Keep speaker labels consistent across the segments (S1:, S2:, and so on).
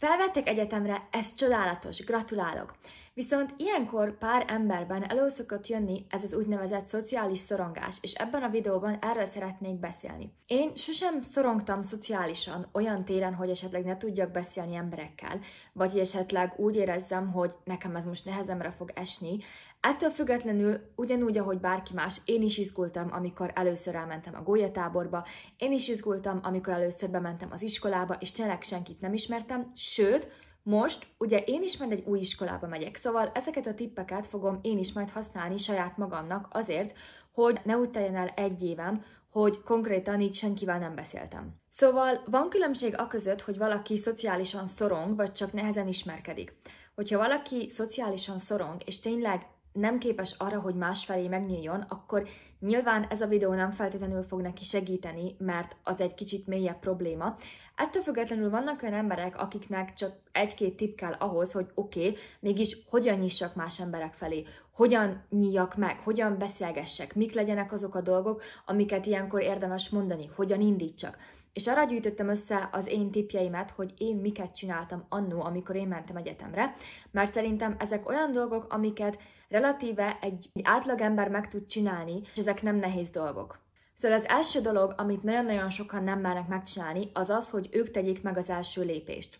S1: Felvettek egyetemre, ez csodálatos, gratulálok! Viszont ilyenkor pár emberben elő szokott jönni ez az úgynevezett szociális szorongás, és ebben a videóban erről szeretnék beszélni. Én sosem szorongtam szociálisan olyan téren, hogy esetleg ne tudjak beszélni emberekkel, vagy hogy esetleg úgy érezzem, hogy nekem ez most nehezemre fog esni, Ettől függetlenül, ugyanúgy, ahogy bárki más, én is izgultam, amikor először elmentem a gólyatáborba, én is izgultam, amikor először bementem az iskolába, és tényleg senkit nem ismertem, sőt, most, ugye én is majd egy új iskolába megyek, szóval ezeket a tippeket fogom én is majd használni saját magamnak azért, hogy ne úgy teljen el egy évem, hogy konkrétan így senkivel nem beszéltem. Szóval van különbség a között, hogy valaki szociálisan szorong, vagy csak nehezen ismerkedik. Hogyha valaki szociálisan szorong, és tényleg nem képes arra, hogy másfelé megnyíljon, akkor nyilván ez a videó nem feltétlenül fog neki segíteni, mert az egy kicsit mélyebb probléma. Ettől függetlenül vannak olyan emberek, akiknek csak egy-két tipp kell ahhoz, hogy oké, okay, mégis hogyan nyissak más emberek felé, hogyan nyíljak meg, hogyan beszélgessek, mik legyenek azok a dolgok, amiket ilyenkor érdemes mondani, hogyan indítsak. És arra gyűjtöttem össze az én tipjeimet, hogy én miket csináltam annó, amikor én mentem egyetemre, mert szerintem ezek olyan dolgok, amiket relatíve egy átlagember meg tud csinálni, és ezek nem nehéz dolgok. Szóval az első dolog, amit nagyon-nagyon sokan nem mernek megcsinálni, az az, hogy ők tegyék meg az első lépést.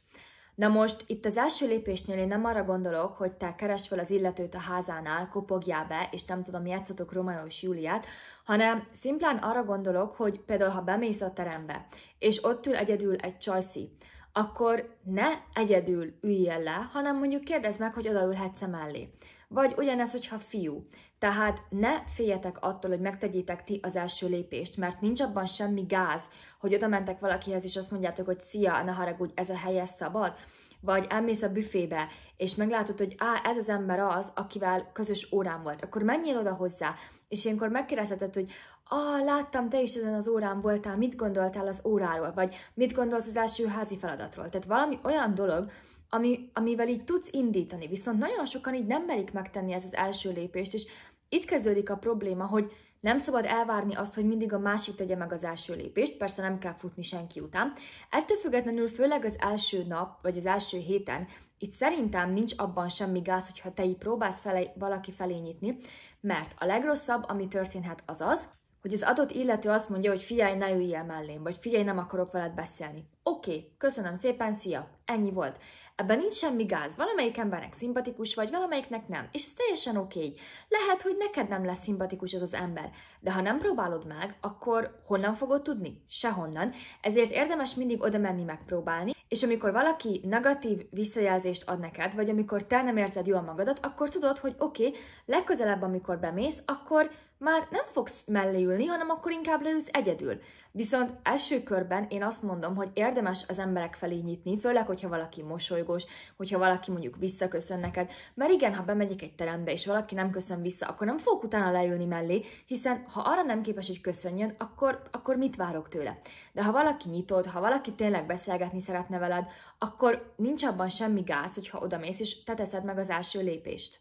S1: Na most itt az első lépésnél én nem arra gondolok, hogy te keres fel az illetőt a házánál, kopogjál be, és nem tudom, játszatok Romeo és Júliát, hanem szimplán arra gondolok, hogy például ha bemész a terembe, és ott ül egyedül egy csajszi, akkor ne egyedül üljél le, hanem mondjuk kérdezd meg, hogy odaülhetsz mellé. Vagy ugyanez, hogyha fiú. Tehát ne féljetek attól, hogy megtegyétek ti az első lépést, mert nincs abban semmi gáz, hogy oda mentek valakihez, és azt mondjátok, hogy szia, ne haragudj, ez a helye szabad vagy elmész a büfébe, és meglátod, hogy á, ez az ember az, akivel közös órán volt, akkor menjél oda hozzá, és ilyenkor megkérdezheted, hogy ah, láttam, te is ezen az órán voltál, mit gondoltál az óráról, vagy mit gondolsz az első házi feladatról. Tehát valami olyan dolog, ami, amivel így tudsz indítani. Viszont nagyon sokan így nem merik megtenni ezt az első lépést, és itt kezdődik a probléma, hogy nem szabad elvárni azt, hogy mindig a másik tegye meg az első lépést, persze nem kell futni senki után. Ettől függetlenül főleg az első nap, vagy az első héten, itt szerintem nincs abban semmi gáz, hogyha te így próbálsz fele, valaki felé nyitni, mert a legrosszabb, ami történhet, az az, hogy az adott illető azt mondja, hogy figyelj, ne üljél mellém, vagy figyelj, nem akarok veled beszélni. Oké, okay, köszönöm szépen, szia, ennyi volt. Ebben nincs semmi gáz, valamelyik embernek szimpatikus vagy, valamelyiknek nem, és ez teljesen oké. Okay. Lehet, hogy neked nem lesz szimpatikus az az ember, de ha nem próbálod meg, akkor honnan fogod tudni? Sehonnan. Ezért érdemes mindig oda menni megpróbálni, és amikor valaki negatív visszajelzést ad neked, vagy amikor te nem érzed jól magadat, akkor tudod, hogy oké, okay, legközelebb, amikor bemész, akkor már nem fogsz mellé ülni, hanem akkor inkább leülsz egyedül. Viszont első körben én azt mondom, hogy érdemes az emberek felé nyitni, főleg, hogyha valaki mosolyog, mosolygós, hogyha valaki mondjuk visszaköszön neked. Mert igen, ha bemegyek egy terembe, és valaki nem köszön vissza, akkor nem fogok utána leülni mellé, hiszen ha arra nem képes, hogy köszönjön, akkor, akkor mit várok tőle? De ha valaki nyitott, ha valaki tényleg beszélgetni szeretne veled, akkor nincs abban semmi gáz, hogyha odamész, és te teszed meg az első lépést.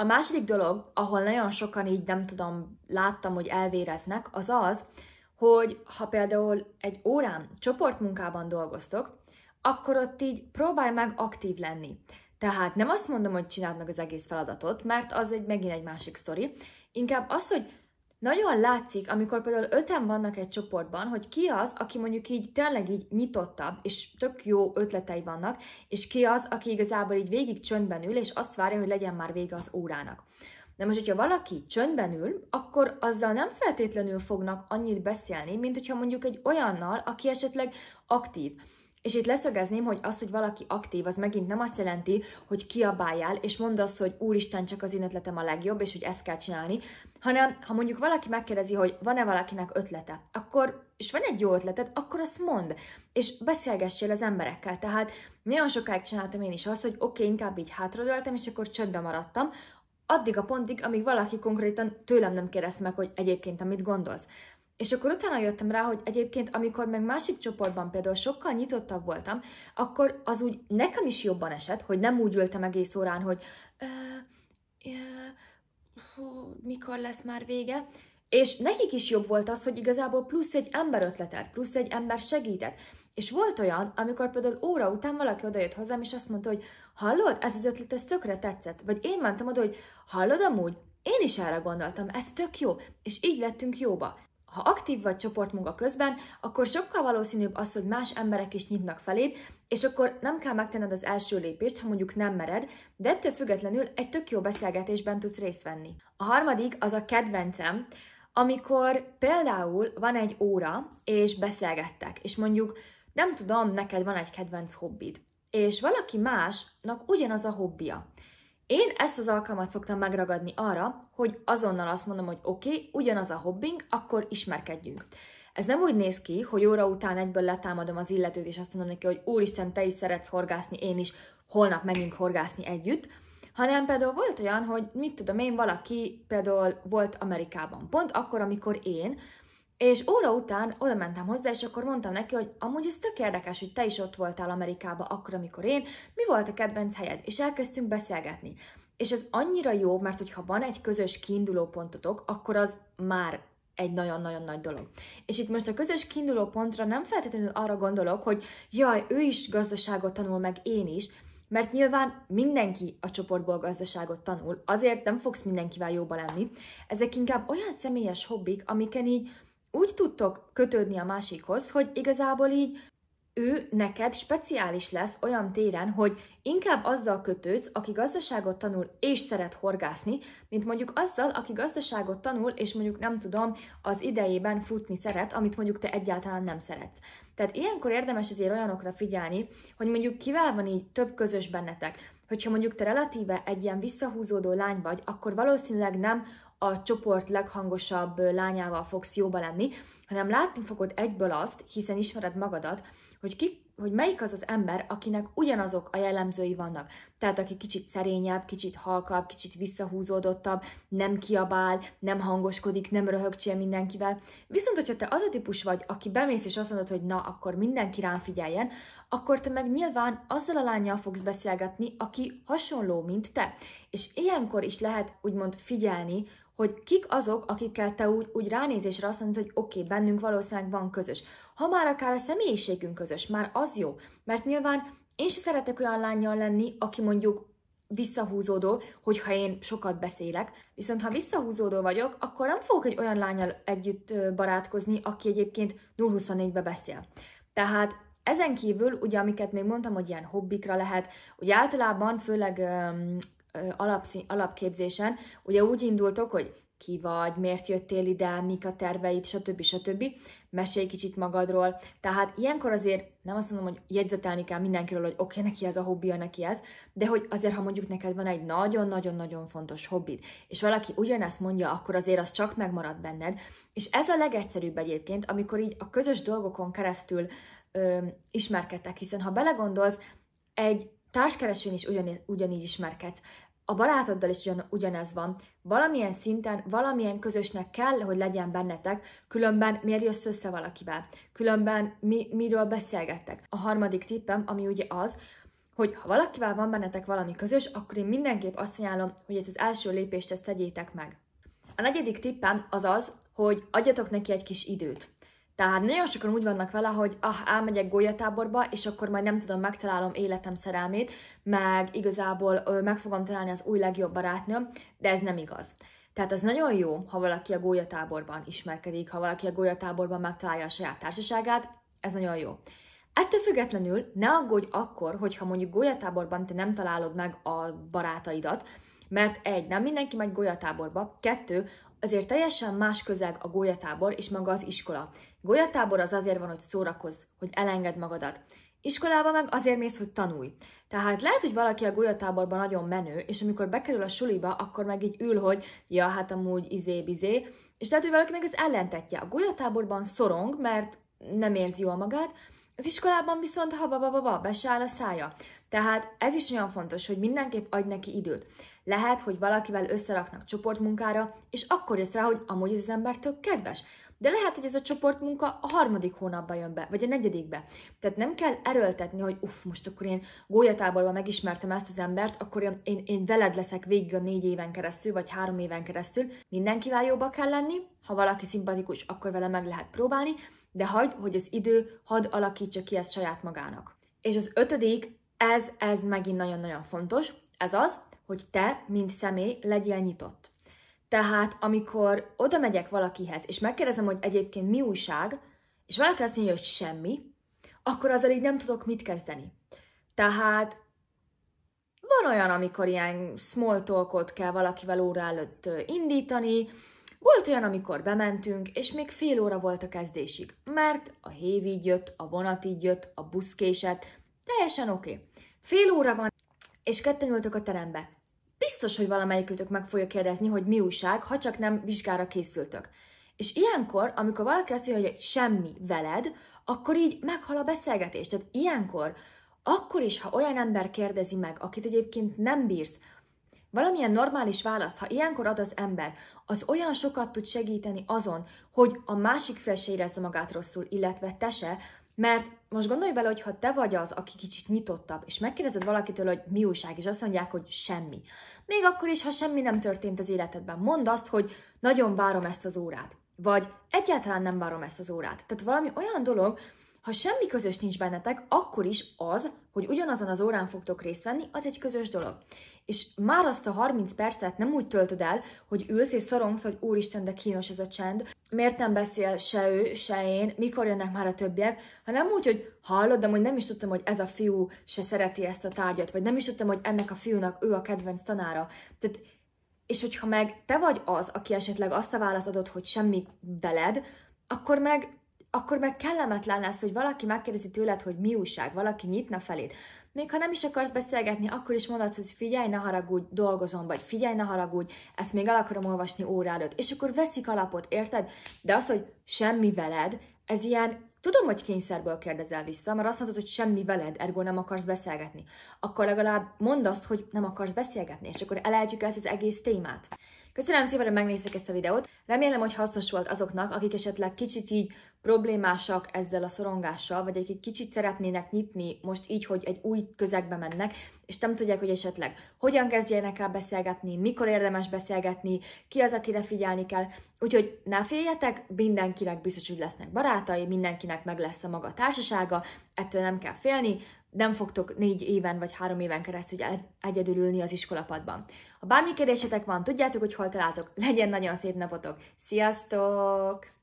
S1: A második dolog, ahol nagyon sokan így nem tudom, láttam, hogy elvéreznek, az az, hogy ha például egy órán csoportmunkában dolgoztok, akkor ott így próbálj meg aktív lenni. Tehát nem azt mondom, hogy csináld meg az egész feladatot, mert az egy megint egy másik sztori. Inkább az, hogy nagyon látszik, amikor például öten vannak egy csoportban, hogy ki az, aki mondjuk így tényleg így nyitottabb, és tök jó ötletei vannak, és ki az, aki igazából így végig csöndben ül, és azt várja, hogy legyen már vége az órának. De most, hogyha valaki csöndben ül, akkor azzal nem feltétlenül fognak annyit beszélni, mint hogyha mondjuk egy olyannal, aki esetleg aktív. És itt leszögezném, hogy az, hogy valaki aktív, az megint nem azt jelenti, hogy kiabáljál, és mondd azt, hogy úristen, csak az én ötletem a legjobb, és hogy ezt kell csinálni, hanem ha mondjuk valaki megkérdezi, hogy van-e valakinek ötlete, akkor és van egy jó ötleted, akkor azt mondd, és beszélgessél az emberekkel. Tehát nagyon sokáig csináltam én is azt, hogy oké, okay, inkább így hátradőltem, és akkor csöndbe maradtam, addig a pontig, amíg valaki konkrétan tőlem nem kérdezte meg, hogy egyébként amit gondolsz. És akkor utána jöttem rá, hogy egyébként, amikor meg másik csoportban például sokkal nyitottabb voltam, akkor az úgy nekem is jobban esett, hogy nem úgy ültem egész órán, hogy ö, ö, hú, mikor lesz már vége, és nekik is jobb volt az, hogy igazából plusz egy ember ötletet, plusz egy ember segített. És volt olyan, amikor például óra után valaki odajött hozzám, és azt mondta, hogy hallod, ez az ötlet, ez tökre tetszett. Vagy én mentem oda, hogy hallod amúgy, én is erre gondoltam, ez tök jó. És így lettünk jóba. Ha aktív vagy csoportmunka közben, akkor sokkal valószínűbb az, hogy más emberek is nyitnak feléd, és akkor nem kell megtenned az első lépést, ha mondjuk nem mered, de ettől függetlenül egy tök jó beszélgetésben tudsz részt venni. A harmadik az a kedvencem, amikor például van egy óra, és beszélgettek, és mondjuk nem tudom, neked van egy kedvenc hobbid, és valaki másnak ugyanaz a hobbija. Én ezt az alkalmat szoktam megragadni arra, hogy azonnal azt mondom, hogy oké, okay, ugyanaz a hobbing, akkor ismerkedjünk. Ez nem úgy néz ki, hogy óra után egyből letámadom az illetőt, és azt mondom neki, hogy úristen, te is szeretsz horgászni, én is, holnap megyünk horgászni együtt, hanem például volt olyan, hogy mit tudom én, valaki például volt Amerikában pont akkor, amikor én, és óra után oda mentem hozzá, és akkor mondtam neki, hogy amúgy ez tök érdekes, hogy te is ott voltál Amerikába akkor, amikor én, mi volt a kedvenc helyed? És elkezdtünk beszélgetni. És ez annyira jó, mert hogyha van egy közös kiinduló pontotok, akkor az már egy nagyon-nagyon nagy dolog. És itt most a közös kiinduló pontra nem feltétlenül arra gondolok, hogy jaj, ő is gazdaságot tanul, meg én is, mert nyilván mindenki a csoportból gazdaságot tanul, azért nem fogsz mindenkivel jóba lenni. Ezek inkább olyan személyes hobbik, amiken így úgy tudtok kötődni a másikhoz, hogy igazából így ő neked speciális lesz olyan téren, hogy inkább azzal kötődsz, aki gazdaságot tanul és szeret horgászni, mint mondjuk azzal, aki gazdaságot tanul, és mondjuk nem tudom, az idejében futni szeret, amit mondjuk te egyáltalán nem szeretsz. Tehát ilyenkor érdemes azért olyanokra figyelni, hogy mondjuk kivel van így több közös bennetek. Hogyha mondjuk te relatíve egy ilyen visszahúzódó lány vagy, akkor valószínűleg nem a csoport leghangosabb lányával fogsz jóba lenni, hanem látni fogod egyből azt, hiszen ismered magadat, hogy ki hogy melyik az az ember, akinek ugyanazok a jellemzői vannak. Tehát aki kicsit szerényebb, kicsit halkabb, kicsit visszahúzódottabb, nem kiabál, nem hangoskodik, nem röhögcsél mindenkivel. Viszont, hogyha te az a típus vagy, aki bemész és azt mondod, hogy na, akkor mindenki rám figyeljen, akkor te meg nyilván azzal a lányjal fogsz beszélgetni, aki hasonló, mint te. És ilyenkor is lehet úgymond figyelni, hogy kik azok, akikkel te úgy, úgy ránézésre azt mondod, hogy oké, okay, bennünk valószínűleg van közös. Ha már akár a személyiségünk közös, már az jó. Mert nyilván én sem szeretek olyan lányjal lenni, aki mondjuk visszahúzódó, hogyha én sokat beszélek. Viszont ha visszahúzódó vagyok, akkor nem fogok egy olyan lányal együtt barátkozni, aki egyébként 0-24-be beszél. Tehát ezen kívül, ugye amiket még mondtam, hogy ilyen hobbikra lehet, ugye általában főleg um, alapszín, alapképzésen, ugye úgy indultok, hogy ki vagy, miért jöttél ide, mik a terveid, stb. stb. Mesélj kicsit magadról. Tehát ilyenkor azért nem azt mondom, hogy jegyzetelni kell mindenkiről, hogy oké, okay, neki ez a hobbija, neki ez, de hogy azért, ha mondjuk neked van egy nagyon-nagyon-nagyon fontos hobbid, és valaki ugyanezt mondja, akkor azért az csak megmarad benned. És ez a legegyszerűbb egyébként, amikor így a közös dolgokon keresztül ö, ismerkedtek, hiszen ha belegondolsz, egy társkeresőn is ugyan, ugyanígy ismerkedsz. A barátoddal is ugyan, ugyanez van. Valamilyen szinten, valamilyen közösnek kell, hogy legyen bennetek, különben miért jössz össze valakivel? Különben mi, miről beszélgettek? A harmadik tippem, ami ugye az, hogy ha valakivel van bennetek valami közös, akkor én mindenképp azt ajánlom, hogy ezt az első lépést ezt tegyétek meg. A negyedik tippem az az, hogy adjatok neki egy kis időt. Tehát nagyon sokan úgy vannak vele, hogy ah, elmegyek gólyatáborba, és akkor majd nem tudom, megtalálom életem szerelmét, meg igazából ö, meg fogom találni az új legjobb barátnőm, de ez nem igaz. Tehát az nagyon jó, ha valaki a gólyatáborban ismerkedik, ha valaki a gólyatáborban megtalálja a saját társaságát, ez nagyon jó. Ettől függetlenül ne aggódj akkor, hogyha mondjuk gólyatáborban te nem találod meg a barátaidat, mert egy, nem mindenki megy golyatáborba, kettő, azért teljesen más közeg a golyatábor és maga az iskola. Golyatábor az azért van, hogy szórakozz, hogy elenged magadat. Iskolába meg azért mész, hogy tanulj. Tehát lehet, hogy valaki a golyatáborban nagyon menő, és amikor bekerül a suliba, akkor meg így ül, hogy ja, hát amúgy izé-bizé, és lehet, hogy valaki meg az ellentetje. A golyatáborban szorong, mert nem érzi jól magát, az iskolában viszont ha-ba-ba-ba, besáll a szája. Tehát ez is olyan fontos, hogy mindenképp adj neki időt. Lehet, hogy valakivel összeraknak csoportmunkára, és akkor jössz rá, hogy amúgy ez az ember tök kedves. De lehet, hogy ez a csoportmunka a harmadik hónapban jön be, vagy a negyedikbe. Tehát nem kell erőltetni, hogy uff, most akkor én gólyatáborban megismertem ezt az embert, akkor én, én, én veled leszek végig a négy éven keresztül, vagy három éven keresztül. Mindenkivel jobba kell lenni, ha valaki szimpatikus, akkor vele meg lehet próbálni, de hagyd, hogy az idő had alakítsa ki ezt saját magának. És az ötödik, ez, ez megint nagyon-nagyon fontos, ez az, hogy te, mint személy legyél nyitott. Tehát amikor oda megyek valakihez, és megkérdezem, hogy egyébként mi újság, és valaki azt mondja, hogy semmi, akkor azzal így nem tudok mit kezdeni. Tehát van olyan, amikor ilyen small talkot kell valakivel óra előtt indítani, volt olyan, amikor bementünk, és még fél óra volt a kezdésig, mert a hév így jött, a vonat így jött, a busz késett, teljesen oké. Okay. Fél óra van, és ketten ültök a terembe biztos, hogy valamelyikőtök meg fogja kérdezni, hogy mi újság, ha csak nem vizsgára készültök. És ilyenkor, amikor valaki azt mondja, hogy semmi veled, akkor így meghal a beszélgetés. Tehát ilyenkor, akkor is, ha olyan ember kérdezi meg, akit egyébként nem bírsz, Valamilyen normális választ, ha ilyenkor ad az ember, az olyan sokat tud segíteni azon, hogy a másik fél se érezze magát rosszul, illetve te se, mert most gondolj bele, hogy ha te vagy az, aki kicsit nyitottabb, és megkérdezed valakitől, hogy mi újság, és azt mondják, hogy semmi. Még akkor is, ha semmi nem történt az életedben, mondd azt, hogy nagyon várom ezt az órát. Vagy egyáltalán nem várom ezt az órát. Tehát valami olyan dolog, ha semmi közös nincs bennetek, akkor is az, hogy ugyanazon az órán fogtok részt venni, az egy közös dolog. És már azt a 30 percet nem úgy töltöd el, hogy ülsz és szorongsz, hogy úristen, de kínos ez a csend, miért nem beszél se ő, se én, mikor jönnek már a többiek, hanem úgy, hogy hallod, de hogy nem is tudtam, hogy ez a fiú se szereti ezt a tárgyat, vagy nem is tudtam, hogy ennek a fiúnak ő a kedvenc tanára. Tehát és hogyha meg te vagy az, aki esetleg azt a választ adott, hogy semmi veled, akkor meg akkor meg kellemetlen lesz, hogy valaki megkérdezi tőled, hogy mi újság, valaki nyitna feléd. Még ha nem is akarsz beszélgetni, akkor is mondod, hogy figyelj, ne haragudj, dolgozom, vagy figyelj, ne haragudj, ezt még el akarom olvasni órá előtt. És akkor veszik alapot, érted? De az, hogy semmi veled, ez ilyen, tudom, hogy kényszerből kérdezel vissza, mert azt mondod, hogy semmi veled, ergo nem akarsz beszélgetni. Akkor legalább mondd azt, hogy nem akarsz beszélgetni, és akkor elejtjük ezt az egész témát. Köszönöm szépen, hogy megnéztek ezt a videót. Remélem, hogy hasznos volt azoknak, akik esetleg kicsit így problémásak ezzel a szorongással, vagy akik kicsit szeretnének nyitni most így, hogy egy új közegbe mennek, és nem tudják, hogy esetleg hogyan kezdjenek el beszélgetni, mikor érdemes beszélgetni, ki az, akire figyelni kell. Úgyhogy ne féljetek, mindenkinek biztos, hogy lesznek barátai, mindenkinek meg lesz a maga társasága, ettől nem kell félni, nem fogtok négy éven vagy három éven keresztül egyedül ülni az iskolapadban. Ha bármi kérdésetek van, tudjátok, hogy hol találtok. Legyen nagyon szép napotok. Sziasztok!